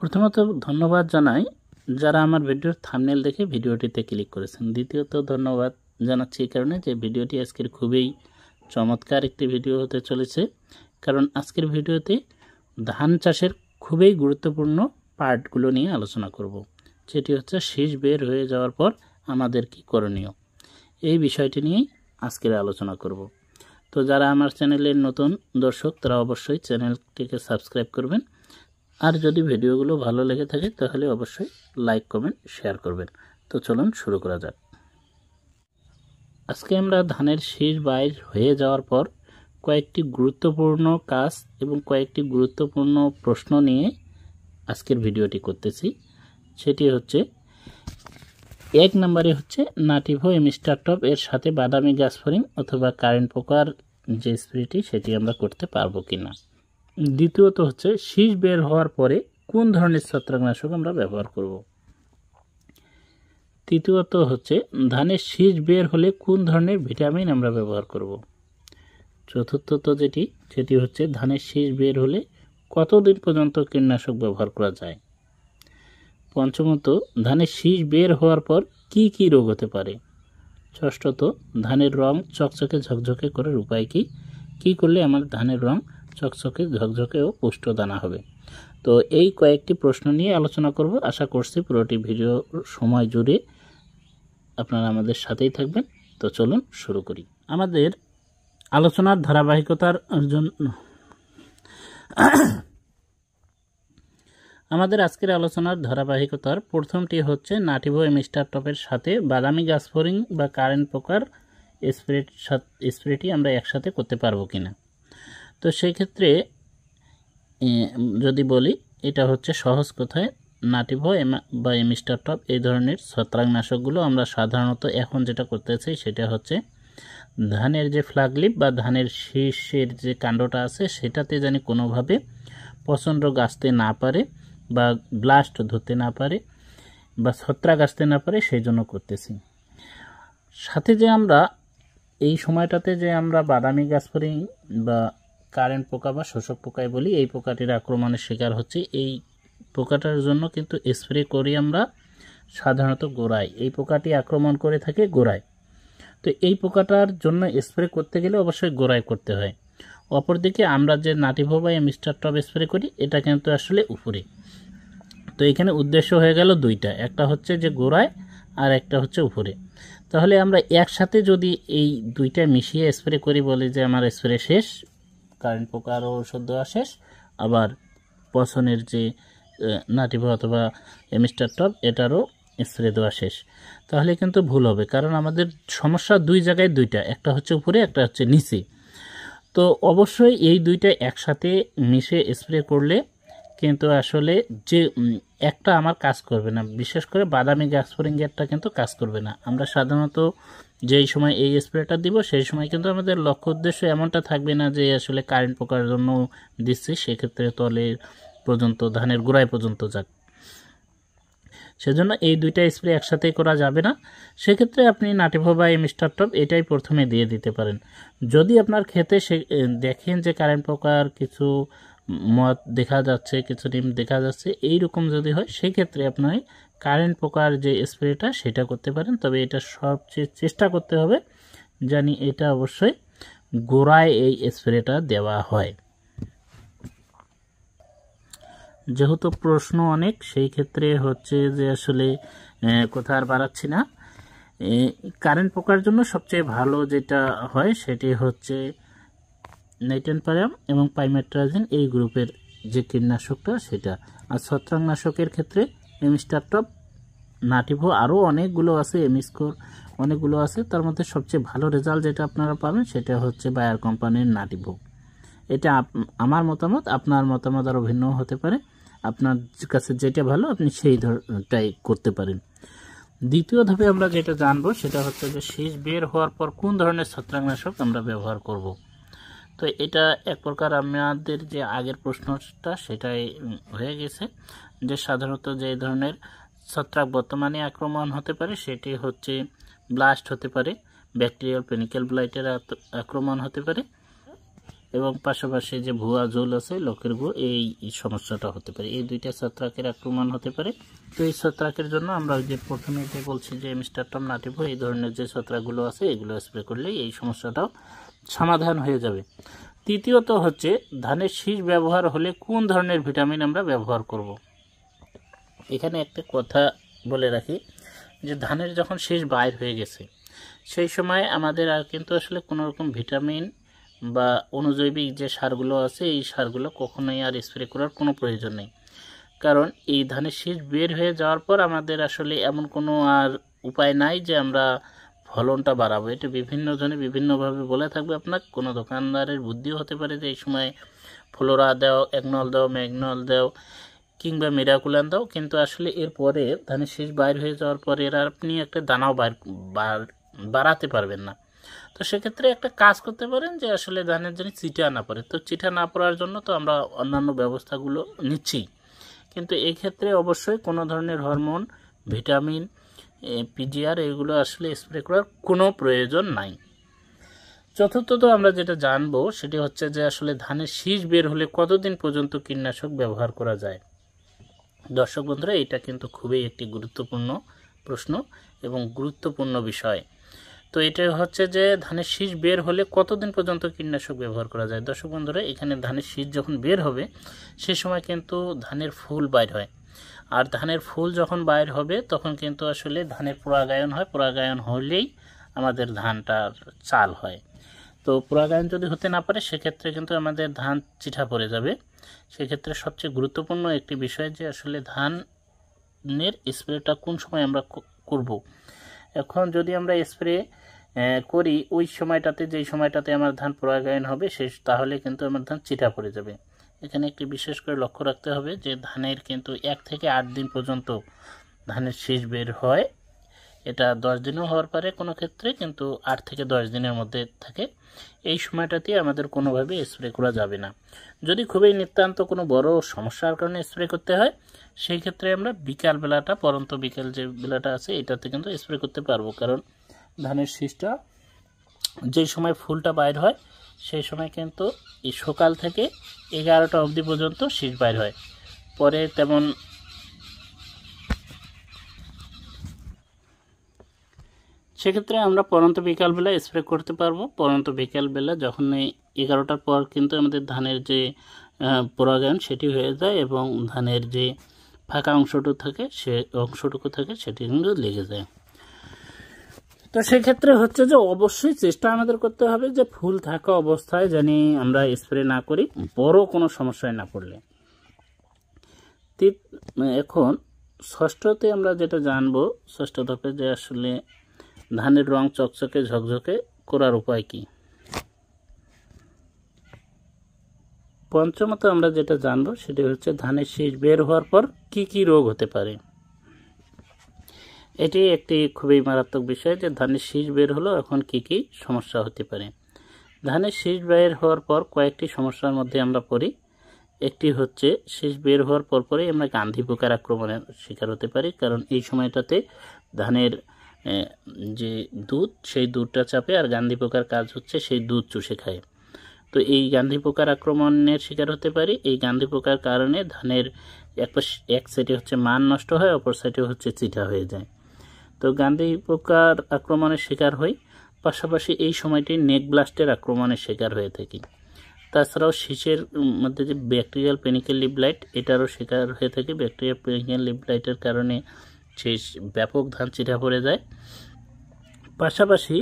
প্রথমত ধন্যবাদ জানাই যারা আমার ভিডিওর থামনেল দেখে ভিডিওটিতে ক্লিক করেছেন দ্বিতীয়ত ধন্যবাদ জানাচ্ছি এই কারণে যে ভিডিওটি আজকের খুবই চমৎকার একটি ভিডিও হতে চলেছে কারণ আজকের ভিডিওতে ধান চাষের খুবই গুরুত্বপূর্ণ পার্টগুলো নিয়ে আলোচনা করব। যেটি হচ্ছে শেষ বের হয়ে যাওয়ার পর আমাদের কি করণীয় এই বিষয়টি নিয়েই আজকের আলোচনা করব। তো যারা আমার চ্যানেলের নতুন দর্শক তারা অবশ্যই চ্যানেলটিকে সাবস্ক্রাইব করবেন আর যদি ভিডিওগুলো ভালো লেগে থাকে তাহলে অবশ্যই লাইক কমেন্ট শেয়ার করবেন তো চলুন শুরু করা যাক আজকে আমরা ধানের শীষ বাইর হয়ে যাওয়ার পর কয়েকটি গুরুত্বপূর্ণ কাজ এবং কয়েকটি গুরুত্বপূর্ণ প্রশ্ন নিয়ে আজকের ভিডিওটি করতেছি সেটি হচ্ছে এক নম্বরে হচ্ছে নাটিভো মিস্টার টপ এর সাথে বাদামি গ্যাস ফরিং অথবা কারেন্ট পোকার যে স্প্রেটি সেটি আমরা করতে পারবো কি না দ্বিতীয়ত হচ্ছে শীষ বের হওয়ার পরে কোন ধরনের ছত্রাকনাশক আমরা ব্যবহার করব তৃতীয়ত হচ্ছে ধানের শীষ বের হলে কোন ধরনের ভিটামিন আমরা ব্যবহার করব চতুর্থত যেটি সেটি হচ্ছে ধানের শীষ বের হলে কতদিন পর্যন্ত কীটনাশক ব্যবহার করা যায় পঞ্চমত ধানের শীষ বের হওয়ার পর কি কি রোগ হতে পারে ষষ্ঠত ধানের রং চকচকে ঝকঝকে করার উপায় কি কী করলে আমার ধানের রঙ চকচকে ঝকঝকে ও পুষ্ট দানা হবে তো এই কয়েকটি প্রশ্ন নিয়ে আলোচনা করব আশা করছি পুরোটি ভিডিও সময় জুড়ে আপনারা আমাদের সাথেই থাকবেন তো চলুন শুরু করি আমাদের আলোচনার ধারাবাহিকতার জন্য আমাদের আজকের আলোচনার ধারাবাহিকতার প্রথমটি হচ্ছে নাটিভো স্টার টপের সাথে বাদামি গাছ ফোরিং বা কারেন্ট পোকার স্প্রেট স্প্রেটি আমরা একসাথে করতে পারবো কিনা তো সেক্ষেত্রে যদি বলি এটা হচ্ছে সহজ কথায় নাটিভ বা এমিস্টার টপ এই ধরনের ছত্রাকনাশকগুলো আমরা সাধারণত এখন যেটা করতেছি সেটা হচ্ছে ধানের যে ফ্লাগলিপ বা ধানের শীর্ষের যে কাণ্ডটা আছে সেটাতে যেন কোনোভাবে প্রচণ্ড গাছতে না পারে বা ব্লাস্ট ধরতে না পারে বা ছত্রাক আসতে না পারে সেই জন্য করতেছি সাথে যে আমরা এই সময়টাতে যে আমরা বাদামি গাছ ফরিং বা কারেন্ট পোকা বা শোষক পোকায় বলি এই পোকাটির আক্রমণের শিকার হচ্ছে এই পোকাটার জন্য কিন্তু স্প্রে করি আমরা সাধারণত গোড়ায় এই পোকাটি আক্রমণ করে থাকে গোড়ায় তো এই পোকাটার জন্য স্প্রে করতে গেলে অবশ্যই গোড়ায় করতে হয় অপরদিকে আমরা যে নাটি বা মিস্টার টপ স্প্রে করি এটা কিন্তু আসলে উপরে তো এখানে উদ্দেশ্য হয়ে গেল দুইটা একটা হচ্ছে যে গোড়ায় আর একটা হচ্ছে উপরে তাহলে আমরা একসাথে যদি এই দুইটা মিশিয়ে স্প্রে করি বলে যে আমার স্প্রে শেষ কারেন্ট পোকারও ওষুধ দেওয়া শেষ আবার পছনের যে নাটিভ অথবা এমিস্টার টপ এটারও স্প্রে দেওয়া শেষ তাহলে কিন্তু ভুল হবে কারণ আমাদের সমস্যা দুই জায়গায় দুইটা একটা হচ্ছে উপরে একটা হচ্ছে নিচে তো অবশ্যই এই দুইটা একসাথে মিশে স্প্রে করলে কিন্তু আসলে যে একটা আমার কাজ করবে না বিশেষ করে বাদামি গাছফরিং গেটটা কিন্তু কাজ করবে না আমরা সাধারণত যেই সময় এই স্প্রেটা দিব সেই সময় কিন্তু আমাদের লক্ষ্য উদ্দেশ্য এমনটা থাকবে না যে আসলে কারেন্ট পোকার জন্য দিচ্ছি সেক্ষেত্রে তলে পর্যন্ত ধানের গোড়ায় পর্যন্ত যাক সেজন্য এই দুইটা স্প্রে একসাথেই করা যাবে না সেক্ষেত্রে আপনি নাটিভো বা মিস্টার টপ এটাই প্রথমে দিয়ে দিতে পারেন যদি আপনার ক্ষেতে সে দেখেন যে কারেন্ট পোকার কিছু মত দেখা যাচ্ছে কিছু ডিম দেখা যাচ্ছে এই রকম যদি হয় সেক্ষেত্রে আপনার কারেন্ট পোকার যে স্প্রেটা সেটা করতে পারেন তবে এটা সবচেয়ে চেষ্টা করতে হবে জানি এটা অবশ্যই গোড়ায় এই স্প্রেটা দেওয়া হয় যেহেতু প্রশ্ন অনেক সেই ক্ষেত্রে হচ্ছে যে আসলে কোথা আর বাড়াচ্ছি না কারেন্ট পোকার জন্য সবচেয়ে ভালো যেটা হয় সেটি হচ্ছে নাইট্রেনপারাম এবং পাইমেট্রাজিন এই গ্রুপের যে কীটনাশকটা সেটা আর ছত্রাকনাশকের ক্ষেত্রে এমিস্টার টপ নাটিভো আরও অনেকগুলো আছে এমিস্কোর অনেকগুলো আছে তার মধ্যে সবচেয়ে ভালো রেজাল্ট যেটা আপনারা পাবেন সেটা হচ্ছে বায়ার কোম্পানির নাটিভো এটা আমার মতামত আপনার মতামত আরও ভিন্ন হতে পারে আপনার কাছে যেটা ভালো আপনি সেই ধরটাই করতে পারেন দ্বিতীয় ধাপে আমরা যেটা জানবো সেটা হচ্ছে যে শীষ বের হওয়ার পর কোন ধরনের ছত্রাকনাশক আমরা ব্যবহার করব। তো এটা এক প্রকার আমাদের যে আগের প্রশ্নটা সেটাই হয়ে গেছে যে সাধারণত যে ধরনের ছত্রাক বর্তমানে আক্রমণ হতে পারে সেটি হচ্ছে ব্লাস্ট হতে পারে ব্যাকটেরিয়াল পেনিক্যাল ব্লাইটের আক্রমণ হতে পারে এবং পাশাপাশি যে ভুয়া জোল আছে লোকের ভু এই সমস্যাটা হতে পারে এই দুইটা ছত্রাকের আক্রমণ হতে পারে তো এই ছত্রাকের জন্য আমরা যে প্রথমে যে বলছি যে মিস্টার টম নাটিভ এই ধরনের যে ছত্রাকগুলো আছে এগুলো স্প্রে করলে এই সমস্যাটাও সমাধান হয়ে যাবে তৃতীয়ত হচ্ছে ধানের শীষ ব্যবহার হলে কোন ধরনের ভিটামিন আমরা ব্যবহার করব। এখানে একটা কথা বলে রাখি যে ধানের যখন শীষ বাইর হয়ে গেছে সেই সময় আমাদের আর কিন্তু আসলে কোনো রকম ভিটামিন বা অনুজৈবিক যে সারগুলো আছে এই সারগুলো কখনোই আর স্প্রে করার কোনো প্রয়োজন নেই কারণ এই ধানের শীষ বের হয়ে যাওয়ার পর আমাদের আসলে এমন কোনো আর উপায় নাই যে আমরা ফলনটা বাড়াবো এটা বিভিন্ন জনে বিভিন্নভাবে বলে থাকবে আপনার কোনো দোকানদারের বুদ্ধিও হতে পারে যে এই সময় ফ্লোরা দাও একনল দাও ম্যাগনল দাও কিংবা মিরাকুলান দাও কিন্তু আসলে এরপরে ধানের শীষ বাইর হয়ে যাওয়ার পরে এর আপনি একটা দানাও বার বাড়াতে পারবেন না তো সেক্ষেত্রে একটা কাজ করতে পারেন যে আসলে ধানের জন্য চিটা না পড়ে তো চিটা না পড়ার জন্য তো আমরা অন্যান্য ব্যবস্থাগুলো নিচ্ছি কিন্তু এক্ষেত্রে অবশ্যই কোনো ধরনের হরমোন ভিটামিন পিজিআর এগুলো আসলে স্প্রে করার কোনো প্রয়োজন নাই তো আমরা যেটা জানবো সেটি হচ্ছে যে আসলে ধানের শীষ বের হলে কতদিন পর্যন্ত কীটনাশক ব্যবহার করা যায় দর্শক বন্ধুরা এটা কিন্তু খুবই একটি গুরুত্বপূর্ণ প্রশ্ন এবং গুরুত্বপূর্ণ বিষয় তো এটা হচ্ছে যে ধানের শীষ বের হলে কতদিন পর্যন্ত কীটনাশক ব্যবহার করা যায় দর্শক বন্ধুরা এখানে ধানের শীষ যখন বের হবে সে সময় কিন্তু ধানের ফুল বাইর হয় আর ধানের ফুল যখন বাইর হবে তখন কিন্তু আসলে ধানের পরাগায়ন হয় পরাগায়ন হলেই আমাদের ধানটার চাল হয় তো পরাগায়ন যদি হতে না পারে সেক্ষেত্রে কিন্তু আমাদের ধান চিঠা পড়ে যাবে সেক্ষেত্রে সবচেয়ে গুরুত্বপূর্ণ একটি বিষয় যে আসলে ধানের স্প্রেটা কোন সময় আমরা করব। এখন যদি আমরা স্প্রে করি ওই সময়টাতে যেই সময়টাতে আমার ধান পরাগায়ন হবে সে তাহলে কিন্তু আমার ধান চিঠা পড়ে যাবে এখানে একটি বিশেষ করে লক্ষ্য রাখতে হবে যে ধানের কিন্তু এক থেকে আট দিন পর্যন্ত ধানের শীষ বের হয় এটা দশ দিনও হওয়ার পরে কোনো ক্ষেত্রে কিন্তু আট থেকে দশ দিনের মধ্যে থাকে এই সময়টাতে আমাদের কোনোভাবে স্প্রে করা যাবে না যদি খুবই নিতান্ত কোনো বড় সমস্যার কারণে স্প্রে করতে হয় সেই ক্ষেত্রে আমরা বিকাল বেলাটা পরন্ত বিকাল যে বেলাটা আছে এটাতে কিন্তু স্প্রে করতে পারবো কারণ ধানের শীষটা যেই সময় ফুলটা বাইর হয় সেই সময় কিন্তু এই সকাল থেকে এগারোটা অবধি পর্যন্ত শীষ বাইর হয় পরে তেমন সেক্ষেত্রে আমরা পরন্ত বিকালবেলা স্প্রে করতে পারবো পরন্ত বিকালবেলা যখন এগারোটার পর কিন্তু আমাদের ধানের যে পরাগায়ন সেটি হয়ে যায় এবং ধানের যে ফাঁকা অংশটুকু থাকে সে অংশটুকু থাকে সেটি কিন্তু লেগে যায় তো সেক্ষেত্রে হচ্ছে যে অবশ্যই চেষ্টা আমাদের করতে হবে যে ফুল থাকা অবস্থায় জানি আমরা স্প্রে না করি বড় কোনো সমস্যায় না পড়লে এখন ষষ্ঠতে আমরা যেটা জানবো ষষ্ঠ ধাপে যে আসলে ধানের রং চকচকে ঝকঝকে করার উপায় কি পঞ্চমত আমরা যেটা জানবো সেটা হচ্ছে ধানের শীষ বের হওয়ার পর কি কি রোগ হতে পারে এটি একটি খুবই মারাত্মক বিষয় যে ধানের শীষ বের হলো এখন কি কি সমস্যা হতে পারে ধানের শীষ বের হওয়ার পর কয়েকটি সমস্যার মধ্যে আমরা পড়ি একটি হচ্ছে শীষ বের হওয়ার পরপরই আমরা গান্ধী পোকার আক্রমণের শিকার হতে পারি কারণ এই সময়টাতে ধানের যে দুধ সেই দুধটা চাপে আর গান্ধী পোকার কাজ হচ্ছে সেই দুধ চুষে খায় তো এই গান্ধী পোকার আক্রমণের শিকার হতে পারি এই গান্ধী পোকার কারণে ধানের এক এক সাইডে হচ্ছে মান নষ্ট হয় অপর সাইডে হচ্ছে চিটা হয়ে যায় তো গান্ধী পোকার আক্রমণের শিকার হই পাশাপাশি এই সময়টি নেক ব্লাস্টের আক্রমণের শিকার হয়ে থাকি তাছাড়াও শীষের মধ্যে যে ব্যাকটেরিয়াল পেনিকেল লিপলাইট এটারও শিকার হয়ে থাকে ব্যাকটেরিয়াল পেনিকেল লিপলাইটের কারণে শেষ ব্যাপক ধান চিঠা পড়ে যায় পাশাপাশি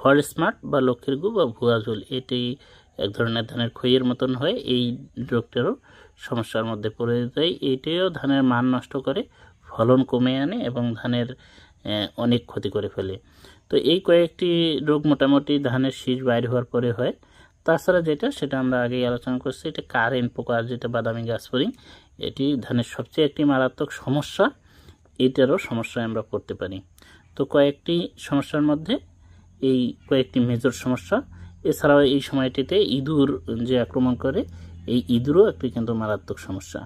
ফল স্মার্ট বা লক্ষ্মীর গু বা ভুয়া ঝুল এটি এক ধরনের ধানের ক্ষয়ের মতন হয় এই রোগটারও সমস্যার মধ্যে পড়ে যায় এটিও ধানের মান নষ্ট করে ফলন কমে আনে এবং ধানের অনেক ক্ষতি করে ফেলে তো এই কয়েকটি রোগ মোটামুটি ধানের শীষ বাইর হওয়ার পরে হয় তাছাড়া যেটা সেটা আমরা আগেই আলোচনা করছি এটা কারেন্ট পোকার যেটা বাদামি গাছফড়িং এটি ধানের সবচেয়ে একটি মারাত্মক সমস্যা এটারও সমস্যায় আমরা পড়তে পারি তো কয়েকটি সমস্যার মধ্যে এই কয়েকটি মেজর সমস্যা এছাড়াও এই সময়টিতে ইঁদুর যে আক্রমণ করে এই ইঁদুরও একটি কিন্তু মারাত্মক সমস্যা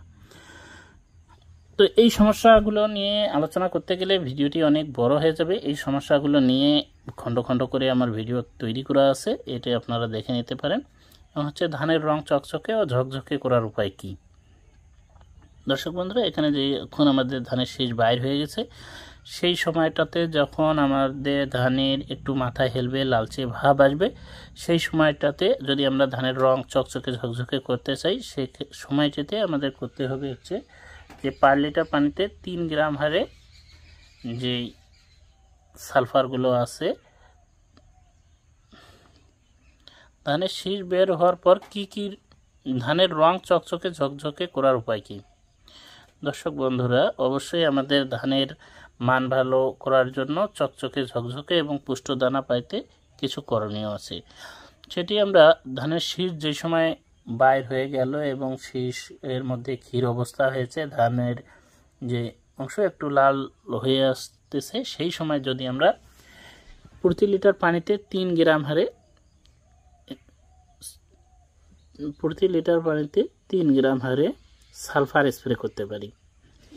তো এই সমস্যাগুলো নিয়ে আলোচনা করতে গেলে ভিডিওটি অনেক বড় হয়ে যাবে এই সমস্যাগুলো নিয়ে খণ্ড খণ্ড করে আমার ভিডিও তৈরি করা আছে এটি আপনারা দেখে নিতে পারেন এবং হচ্ছে ধানের রং চকচকে ও ঝকঝকে করার উপায় কী দর্শক বন্ধুরা এখানে যে এখন আমাদের ধানের শেষ বাইর হয়ে গেছে সেই সময়টাতে যখন আমাদের ধানের একটু মাথায় হেলবে লালচে ভাব আসবে সেই সময়টাতে যদি আমরা ধানের রং চকচকে ঝকঝকে করতে চাই সে সময়টাতে আমাদের করতে হবে হচ্ছে যে পার লিটার পানিতে তিন গ্রাম হারে যেই সালফারগুলো আছে ধানের শীষ বের হওয়ার পর কি কি ধানের রং চকচকে ঝকঝকে করার উপায় কী দর্শক বন্ধুরা অবশ্যই আমাদের ধানের মান ভালো করার জন্য চকচকে ঝকঝকে এবং পুষ্ট দানা পাইতে কিছু করণীয় আছে সেটি আমরা ধানের শীষ যে সময় বাইর হয়ে গেল এবং শীষ এর মধ্যে ক্ষীর অবস্থা হয়েছে ধানের যে অংশ একটু লাল হয়ে আসতেছে সেই সময় যদি আমরা প্রতি লিটার পানিতে তিন গ্রাম হারে প্রতি লিটার পানিতে তিন গ্রাম হারে সালফার স্প্রে করতে পারি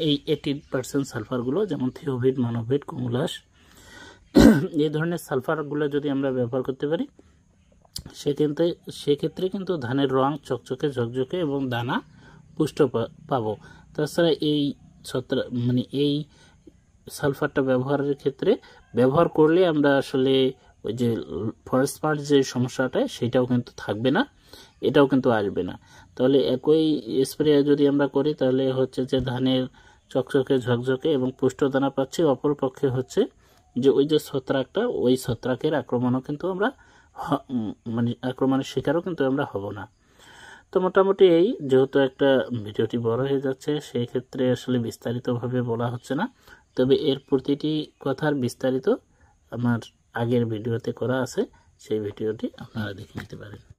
এই এইটি পার্সেন্ট সালফারগুলো যেমন থিওভিট মনোভিট কুমুলাস এই ধরনের সালফারগুলো যদি আমরা ব্যবহার করতে পারি সেক্ষেত্রে সেক্ষেত্রে কিন্তু ধানের রং চকচকে ঝকঝকে এবং দানা পুষ্ট পাবো তাছাড়া এই ছত্রা মানে এই সালফারটা ব্যবহারের ক্ষেত্রে ব্যবহার করলে আমরা আসলে ওই যে ফরেস্ট পার্ট যে সমস্যাটা সেটাও কিন্তু থাকবে না এটাও কিন্তু আসবে না তাহলে একই স্প্রে যদি আমরা করি তাহলে হচ্ছে যে ধানের চকচকে ঝকঝকে এবং পুষ্ট দানা পাচ্ছি অপরপক্ষে হচ্ছে যে ওই যে ছত্রাকটা ওই ছত্রাকের আক্রমণও কিন্তু আমরা মানে আক্রমণের শিকারও কিন্তু আমরা হব না তো মোটামুটি এই যেহেতু একটা ভিডিওটি বড় হয়ে যাচ্ছে সেই ক্ষেত্রে আসলে বিস্তারিতভাবে বলা হচ্ছে না তবে এর প্রতিটি কথার বিস্তারিত আমার আগের ভিডিওতে করা আছে সেই ভিডিওটি আপনারা দেখে নিতে পারেন